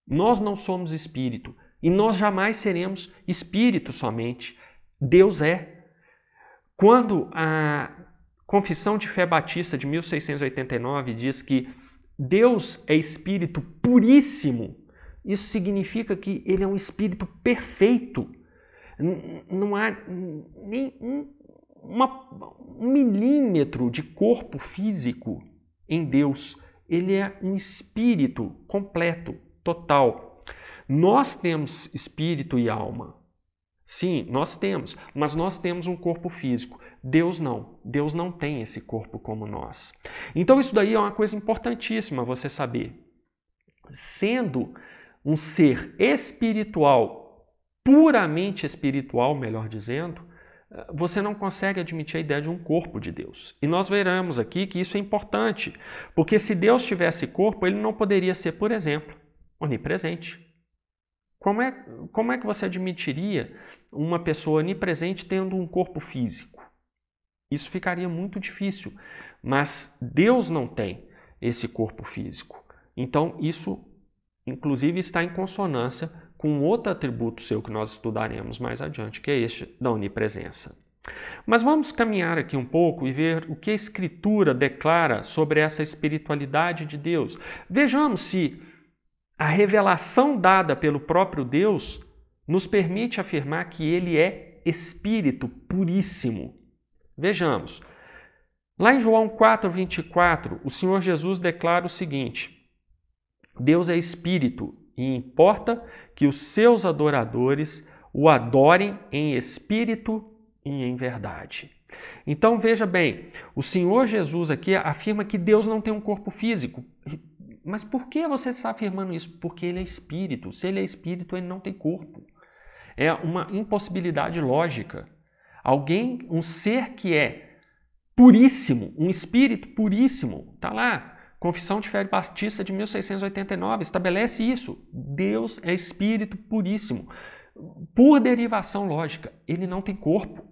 Nós não somos espírito e nós jamais seremos espírito somente. Deus é. Quando a Confissão de Fé Batista de 1689 diz que Deus é espírito puríssimo, isso significa que ele é um espírito perfeito. Não há nem um, uma, um milímetro de corpo físico em Deus. Ele é um espírito completo, total. Nós temos espírito e alma. Sim, nós temos, mas nós temos um corpo físico. Deus não. Deus não tem esse corpo como nós. Então, isso daí é uma coisa importantíssima você saber. Sendo um ser espiritual, puramente espiritual, melhor dizendo, eh, você não consegue admitir a ideia de um corpo de Deus. E nós veremos aqui que isso é importante, porque se Deus tivesse corpo, ele não poderia ser, por exemplo, onipresente. Como é, como é que você admitiria uma pessoa onipresente tendo um corpo físico. Isso ficaria muito difícil, mas Deus não tem esse corpo físico. Então, isso, inclusive, está em consonância com outro atributo seu que nós estudaremos mais adiante, que é este da onipresença. Mas vamos caminhar aqui um pouco e ver o que a Escritura declara sobre essa espiritualidade de Deus. Vejamos se a revelação dada pelo próprio Deus nos permite afirmar que ele é espírito puríssimo. Vejamos. Lá em João 4:24, o Senhor Jesus declara o seguinte: Deus é espírito e importa que os seus adoradores o adorem em espírito e em verdade. Então veja bem, o Senhor Jesus aqui afirma que Deus não tem um corpo físico. Mas por que você está afirmando isso? Porque ele é espírito. Se ele é espírito, ele não tem corpo é uma impossibilidade lógica. Alguém, um ser que é puríssimo, um espírito puríssimo, está lá. Confissão de Fé de Batista de 1689 estabelece isso. Deus é espírito puríssimo. Por derivação lógica, ele não tem corpo.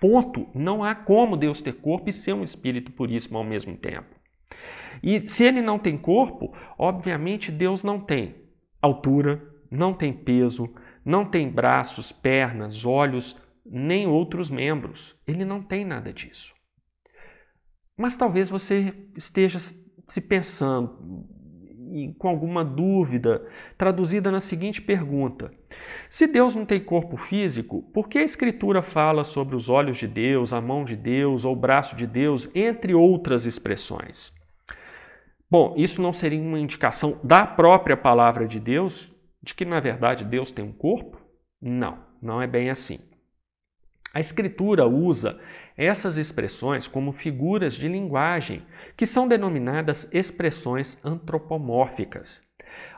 Ponto. Não há como Deus ter corpo e ser um espírito puríssimo ao mesmo tempo. E se ele não tem corpo, obviamente Deus não tem altura, não tem peso, não tem braços, pernas, olhos, nem outros membros. Ele não tem nada disso. Mas talvez você esteja se pensando hum, com alguma dúvida, traduzida na seguinte pergunta: Se Deus não tem corpo físico, por que a Escritura fala sobre os olhos de Deus, a mão de Deus ou o braço de Deus, entre outras expressões? Bom, isso não seria uma indicação da própria palavra de Deus, de que na verdade Deus tem um corpo? Não, não é bem assim. A Escritura usa essas expressões como figuras de linguagem, que são denominadas expressões antropomórficas.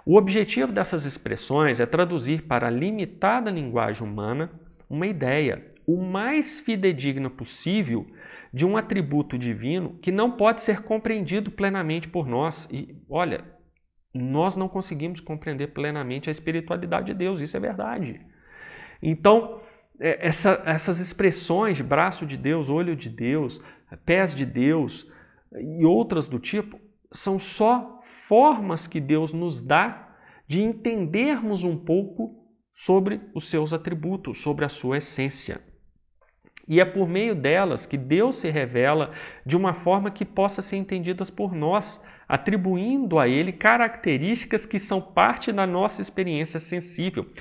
O objetivo dessas expressões é traduzir para a limitada linguagem humana uma ideia o mais fidedigna possível de um atributo divino que não pode ser compreendido plenamente por nós. E olha, nós não conseguimos compreender plenamente a espiritualidade de Deus, isso é verdade. Então, é, essa, essas expressões, braço de Deus, olho de Deus, pés de Deus e outras do tipo, são só formas que Deus nos dá de entendermos um pouco sobre os seus atributos, sobre a sua essência. E é por meio delas que Deus se revela de uma forma que possa ser entendida por nós, atribuindo a ele características que são parte da nossa experiência sensível.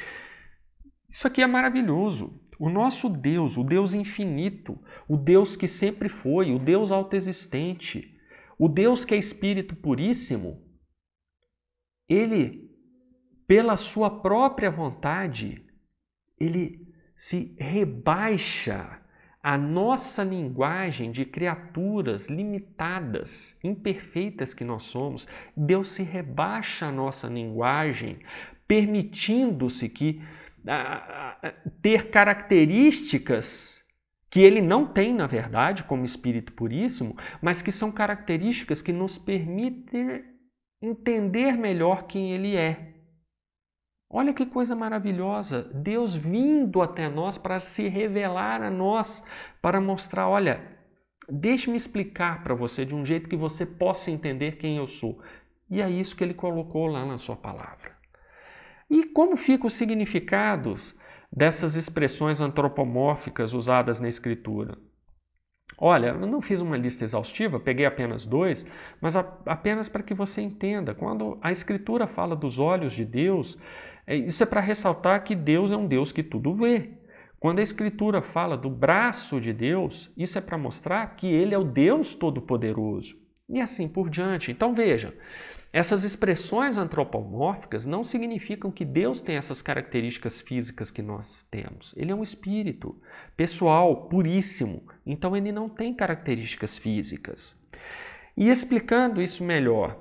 Isso aqui é maravilhoso. O nosso Deus, o Deus infinito, o Deus que sempre foi, o Deus autoexistente, o Deus que é espírito puríssimo, ele, pela sua própria vontade, ele se rebaixa a nossa linguagem de criaturas limitadas, imperfeitas que nós somos, Deus se rebaixa a nossa linguagem, permitindo-se que a, a, ter características que ele não tem, na verdade, como espírito puríssimo, mas que são características que nos permitem entender melhor quem ele é. Olha que coisa maravilhosa! Deus vindo até nós para se revelar a nós, para mostrar: olha, deixe-me explicar para você de um jeito que você possa entender quem eu sou. E é isso que ele colocou lá na sua palavra. E como ficam os significados dessas expressões antropomórficas usadas na Escritura? Olha, eu não fiz uma lista exaustiva, peguei apenas dois, mas a, apenas para que você entenda. Quando a Escritura fala dos olhos de Deus, é, isso é para ressaltar que Deus é um Deus que tudo vê. Quando a Escritura fala do braço de Deus, isso é para mostrar que Ele é o Deus Todo-Poderoso. E assim por diante. Então veja, essas expressões antropomórficas não significam que Deus tem essas características físicas que nós temos. Ele é um espírito pessoal, puríssimo. Então ele não tem características físicas. E explicando isso melhor,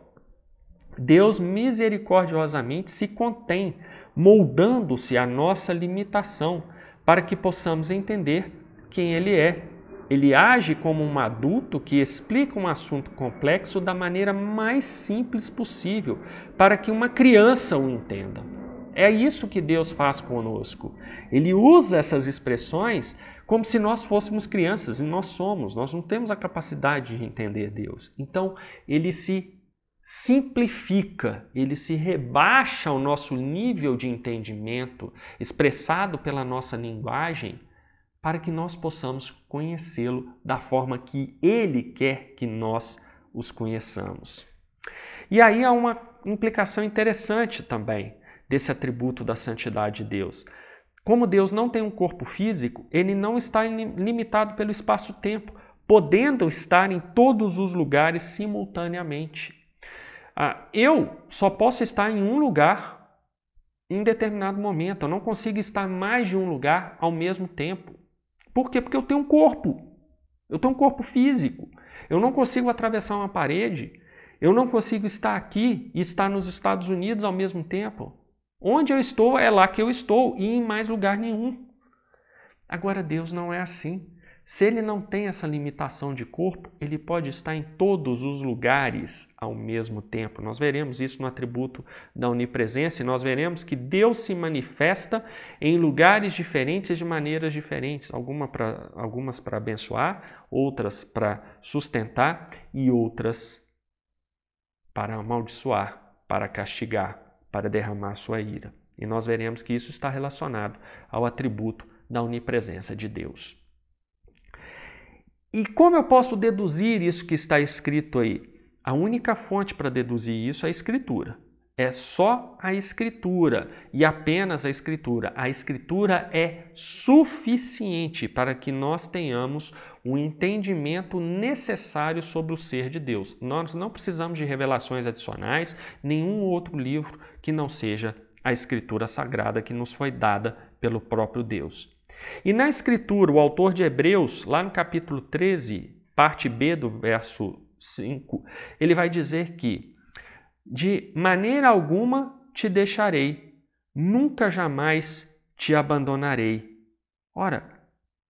Deus misericordiosamente se contém moldando-se à nossa limitação, para que possamos entender quem ele é. Ele age como um adulto que explica um assunto complexo da maneira mais simples possível, para que uma criança o entenda. É isso que Deus faz conosco. Ele usa essas expressões como se nós fôssemos crianças, e nós somos, nós não temos a capacidade de entender Deus. Então, ele se simplifica, ele se rebaixa ao nosso nível de entendimento expressado pela nossa linguagem para que nós possamos conhecê-lo da forma que ele quer que nós os conheçamos. E aí há uma implicação interessante também desse atributo da santidade de Deus. Como Deus não tem um corpo físico, ele não está limitado pelo espaço-tempo, podendo estar em todos os lugares simultaneamente. Ah, eu só posso estar em um lugar em determinado momento. Eu não consigo estar mais de um lugar ao mesmo tempo. Por quê? Porque eu tenho um corpo. Eu tenho um corpo físico. Eu não consigo atravessar uma parede. Eu não consigo estar aqui e estar nos Estados Unidos ao mesmo tempo. Onde eu estou é lá que eu estou e em mais lugar nenhum. Agora Deus não é assim. Se ele não tem essa limitação de corpo, ele pode estar em todos os lugares ao mesmo tempo. Nós veremos isso no atributo da onipresença e nós veremos que Deus se manifesta em lugares diferentes de maneiras diferentes, Alguma pra, algumas para abençoar, outras para sustentar e outras para amaldiçoar, para castigar, para derramar sua ira. E nós veremos que isso está relacionado ao atributo da onipresença de Deus. E como eu posso deduzir isso que está escrito aí? A única fonte para deduzir isso é a escritura. É só a escritura e apenas a escritura. A escritura é suficiente para que nós tenhamos o entendimento necessário sobre o ser de Deus. Nós não precisamos de revelações adicionais, nenhum outro livro que não seja a escritura sagrada que nos foi dada pelo próprio Deus. E na Escritura, o autor de Hebreus, lá no capítulo 13, parte B do verso 5, ele vai dizer que de maneira alguma te deixarei, nunca jamais te abandonarei. Ora,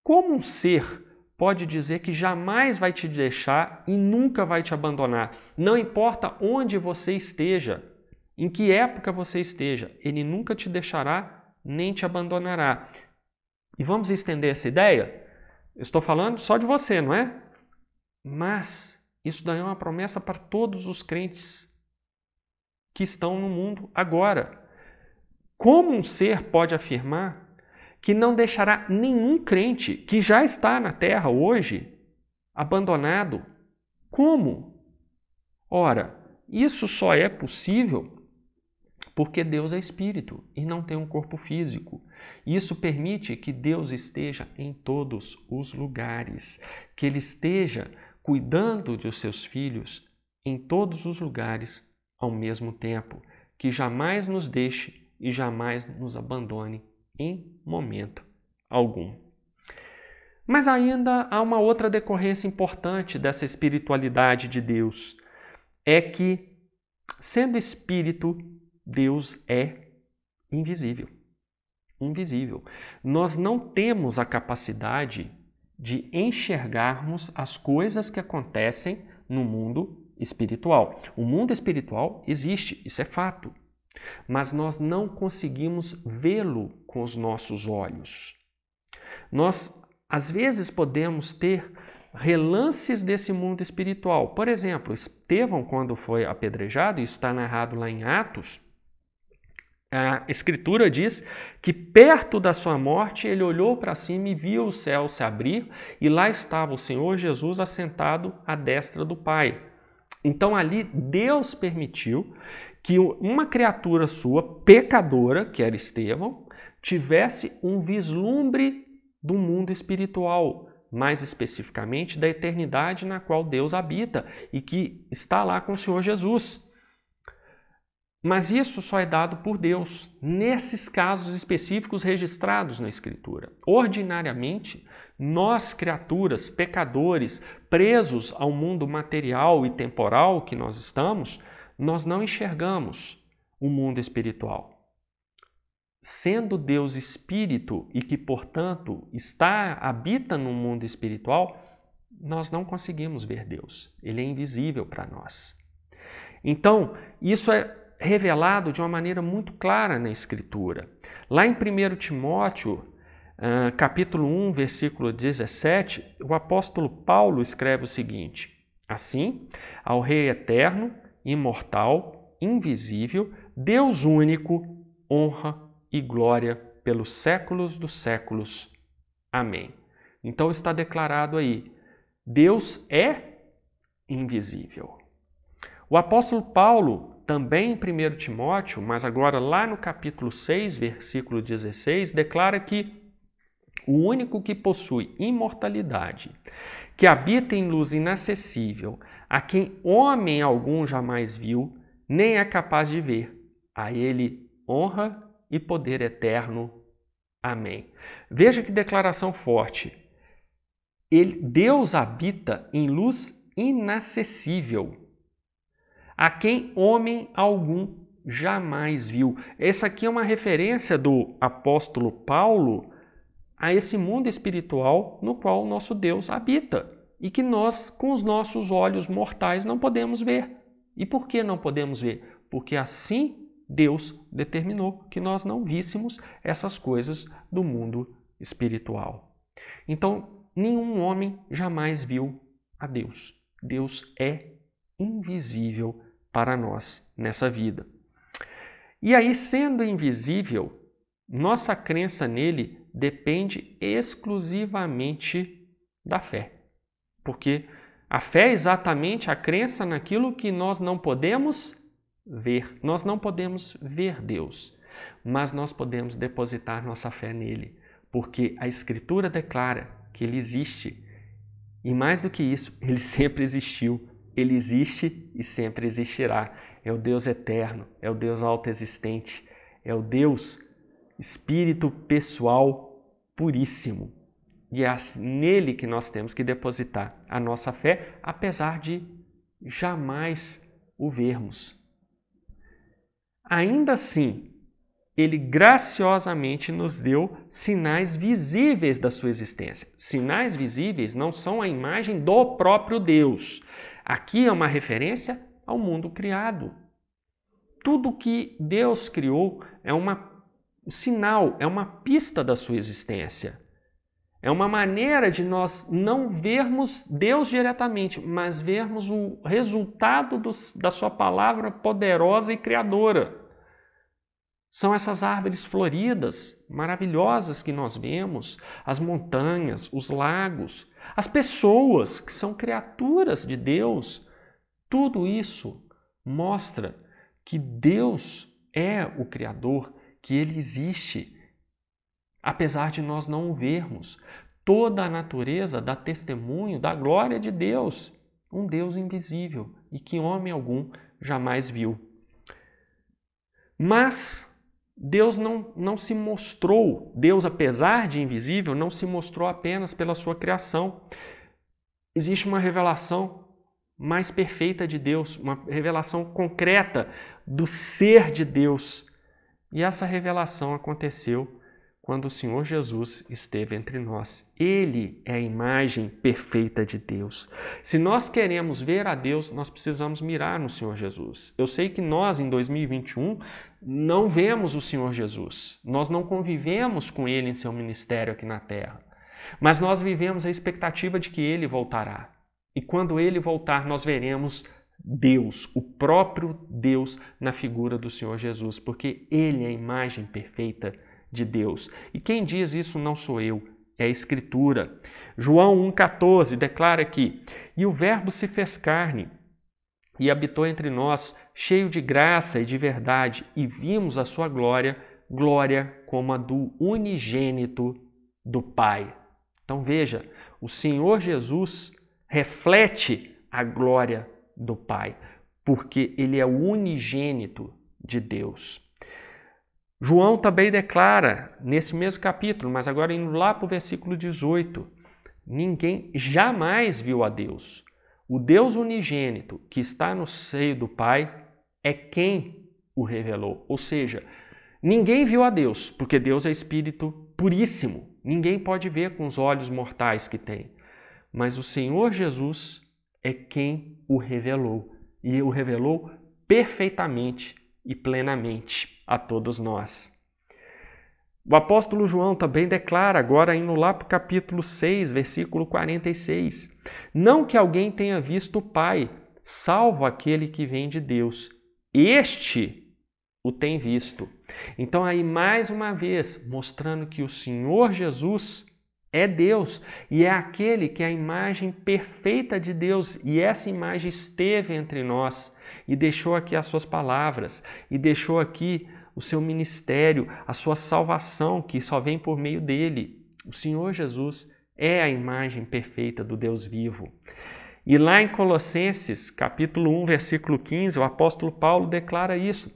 como um ser pode dizer que jamais vai te deixar e nunca vai te abandonar? Não importa onde você esteja, em que época você esteja, ele nunca te deixará nem te abandonará. E vamos estender essa ideia? Estou falando só de você, não é? Mas isso daí é uma promessa para todos os crentes que estão no mundo agora. Como um ser pode afirmar que não deixará nenhum crente que já está na terra hoje abandonado? Como? Ora, isso só é possível porque Deus é espírito e não tem um corpo físico. Isso permite que Deus esteja em todos os lugares, que Ele esteja cuidando de seus filhos em todos os lugares ao mesmo tempo, que jamais nos deixe e jamais nos abandone em momento algum. Mas ainda há uma outra decorrência importante dessa espiritualidade de Deus: é que, sendo espírito, Deus é invisível. Invisível. Nós não temos a capacidade de enxergarmos as coisas que acontecem no mundo espiritual. O mundo espiritual existe, isso é fato. Mas nós não conseguimos vê-lo com os nossos olhos. Nós, às vezes, podemos ter relances desse mundo espiritual. Por exemplo, Estevão, quando foi apedrejado, isso está narrado lá em Atos, a Escritura diz que perto da sua morte ele olhou para cima e viu o céu se abrir, e lá estava o Senhor Jesus assentado à destra do Pai. Então ali Deus permitiu que uma criatura sua, pecadora, que era Estevão, tivesse um vislumbre do mundo espiritual, mais especificamente da eternidade na qual Deus habita e que está lá com o Senhor Jesus. Mas isso só é dado por Deus, nesses casos específicos registrados na Escritura. Ordinariamente, nós, criaturas, pecadores, presos ao mundo material e temporal que nós estamos, nós não enxergamos o mundo espiritual. Sendo Deus espírito e que, portanto, está habita no mundo espiritual, nós não conseguimos ver Deus. Ele é invisível para nós. Então, isso é revelado de uma maneira muito clara na Escritura. Lá em 1 Timóteo, ah, capítulo 1, versículo 17, o apóstolo Paulo escreve o seguinte: Assim, ao Rei eterno, imortal, invisível, Deus único, honra e glória pelos séculos dos séculos. Amém. Então está declarado aí: Deus é invisível. O apóstolo Paulo também em 1 Timóteo, mas agora lá no capítulo 6, versículo 16, declara que o único que possui imortalidade, que habita em luz inacessível, a quem homem algum jamais viu, nem é capaz de ver, a ele honra e poder eterno. Amém. Veja que declaração forte. Ele, Deus habita em luz inacessível a quem homem algum jamais viu. Essa aqui é uma referência do apóstolo Paulo a esse mundo espiritual no qual o nosso Deus habita e que nós, com os nossos olhos mortais, não podemos ver. E por que não podemos ver? Porque assim Deus determinou que nós não víssemos essas coisas do mundo espiritual. Então, nenhum homem jamais viu a Deus. Deus é invisível para nós nessa vida. E aí, sendo invisível, nossa crença nele depende exclusivamente da fé. Porque a fé é exatamente a crença naquilo que nós não podemos ver. Nós não podemos ver Deus, mas nós podemos depositar nossa fé nele, porque a Escritura declara que ele existe. E mais do que isso, ele sempre existiu. Ele existe e sempre existirá. É o Deus eterno, é o Deus autoexistente, é o Deus espírito pessoal puríssimo. E é assim, nele que nós temos que depositar a nossa fé, apesar de jamais o vermos. Ainda assim, ele graciosamente nos deu sinais visíveis da sua existência. Sinais visíveis não são a imagem do próprio Deus, Aqui é uma referência ao mundo criado. Tudo que Deus criou é uma, um sinal, é uma pista da sua existência. É uma maneira de nós não vermos Deus diretamente, mas vermos o resultado da Sua palavra poderosa e criadora. São essas árvores floridas, maravilhosas que nós vemos, as montanhas, os lagos, as pessoas que são criaturas de Deus, tudo isso mostra que Deus é o Criador, que Ele existe, apesar de nós não o vermos. Toda a natureza dá testemunho da glória de Deus, um Deus invisível e que homem algum jamais viu. Mas Deus não, não se mostrou, Deus, apesar de invisível, não se mostrou apenas pela sua criação. Existe uma revelação mais perfeita de Deus, uma revelação concreta do ser de Deus. E essa revelação aconteceu quando o Senhor Jesus esteve entre nós. Ele é a imagem perfeita de Deus. Se nós queremos ver a Deus, nós precisamos mirar no Senhor Jesus. Eu sei que nós, em 2021, não vemos o Senhor Jesus, nós não convivemos com ele em seu ministério aqui na terra, mas nós vivemos a expectativa de que ele voltará. E quando ele voltar, nós veremos Deus, o próprio Deus, na figura do Senhor Jesus, porque ele é a imagem perfeita de de Deus. E quem diz isso não sou eu, é a Escritura. João 1,14 declara que: E o Verbo se fez carne e habitou entre nós, cheio de graça e de verdade, e vimos a sua glória, glória como a do unigênito do Pai. Então veja, o Senhor Jesus reflete a glória do Pai, porque ele é o unigênito de Deus. João também declara, nesse mesmo capítulo, mas agora indo lá para o versículo 18: Ninguém jamais viu a Deus. O Deus unigênito que está no seio do Pai é quem o revelou. Ou seja, ninguém viu a Deus, porque Deus é espírito puríssimo. Ninguém pode ver com os olhos mortais que tem. Mas o Senhor Jesus é quem o revelou. E o revelou perfeitamente e plenamente a todos nós. O apóstolo João também declara agora indo lá para o capítulo 6, versículo 46: Não que alguém tenha visto o Pai, salvo aquele que vem de Deus. Este o tem visto. Então, aí mais uma vez, mostrando que o Senhor Jesus é Deus e é aquele que é a imagem perfeita de Deus e essa imagem esteve entre nós e deixou aqui as suas palavras, e deixou aqui o seu ministério, a sua salvação que só vem por meio dele. O Senhor Jesus é a imagem perfeita do Deus vivo. E lá em Colossenses, capítulo 1, versículo 15, o apóstolo Paulo declara isso.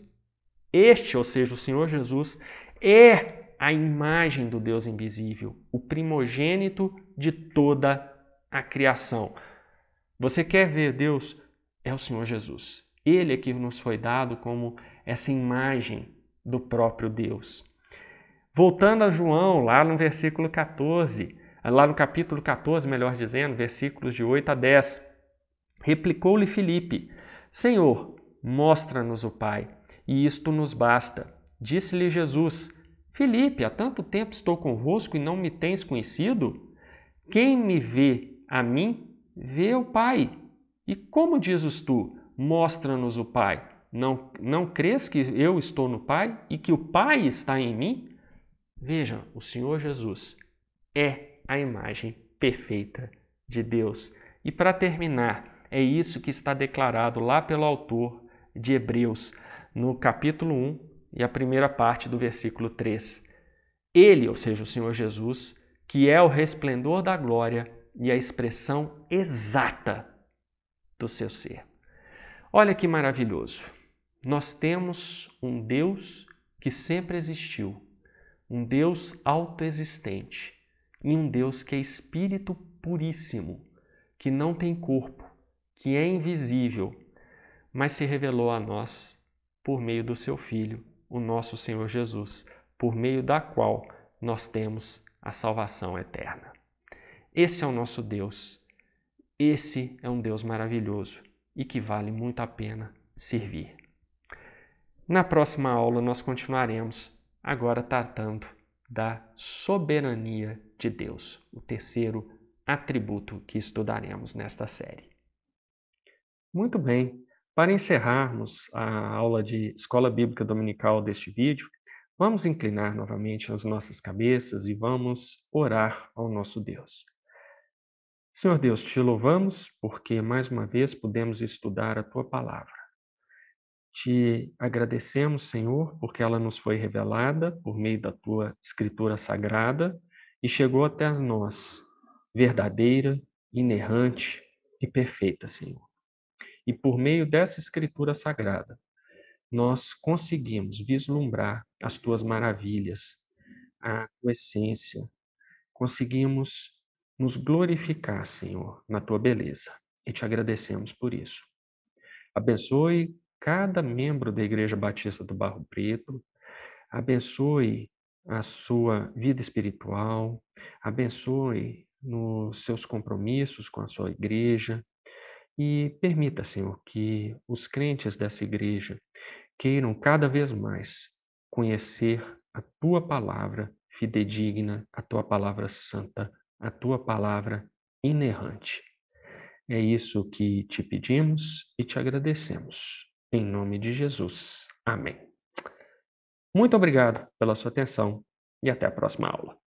Este, ou seja, o Senhor Jesus, é a imagem do Deus invisível, o primogênito de toda a criação. Você quer ver Deus? É o Senhor Jesus. Ele é que nos foi dado como essa imagem do próprio Deus. Voltando a João, lá no versículo 14, lá no capítulo 14, melhor dizendo, versículos de 8 a 10, replicou-lhe Filipe: Senhor, mostra-nos o Pai, e isto nos basta. Disse-lhe Jesus: Filipe, há tanto tempo estou convosco e não me tens conhecido? Quem me vê a mim, vê o Pai. E como dizes tu, Mostra-nos o Pai. Não, não crês que eu estou no Pai e que o Pai está em mim? Vejam, o Senhor Jesus é a imagem perfeita de Deus. E para terminar, é isso que está declarado lá pelo autor de Hebreus, no capítulo 1 e a primeira parte do versículo 3. Ele, ou seja, o Senhor Jesus, que é o resplendor da glória e a expressão exata do seu ser. Olha que maravilhoso! Nós temos um Deus que sempre existiu, um Deus autoexistente e um Deus que é espírito puríssimo, que não tem corpo, que é invisível, mas se revelou a nós por meio do seu Filho, o nosso Senhor Jesus, por meio da qual nós temos a salvação eterna. Esse é o nosso Deus. Esse é um Deus maravilhoso e que vale muito a pena servir. Na próxima aula nós continuaremos agora tratando da soberania de Deus, o terceiro atributo que estudaremos nesta série. Muito bem, para encerrarmos a aula de Escola Bíblica Dominical deste vídeo, vamos inclinar novamente as nossas cabeças e vamos orar ao nosso Deus. Senhor Deus, te louvamos porque mais uma vez pudemos estudar a tua palavra. Te agradecemos, Senhor, porque ela nos foi revelada por meio da tua escritura sagrada e chegou até nós, verdadeira, inerrante e perfeita, Senhor. E por meio dessa escritura sagrada, nós conseguimos vislumbrar as tuas maravilhas, a tua essência, conseguimos nos glorificar, Senhor, na tua beleza e te agradecemos por isso. Abençoe cada membro da Igreja Batista do Barro Preto, abençoe a sua vida espiritual, abençoe nos seus compromissos com a sua igreja e permita, Senhor, que os crentes dessa igreja queiram cada vez mais conhecer a tua palavra fidedigna, a tua palavra santa a tua palavra inerrante. É isso que te pedimos e te agradecemos. Em nome de Jesus. Amém. Muito obrigado pela sua atenção e até a próxima aula.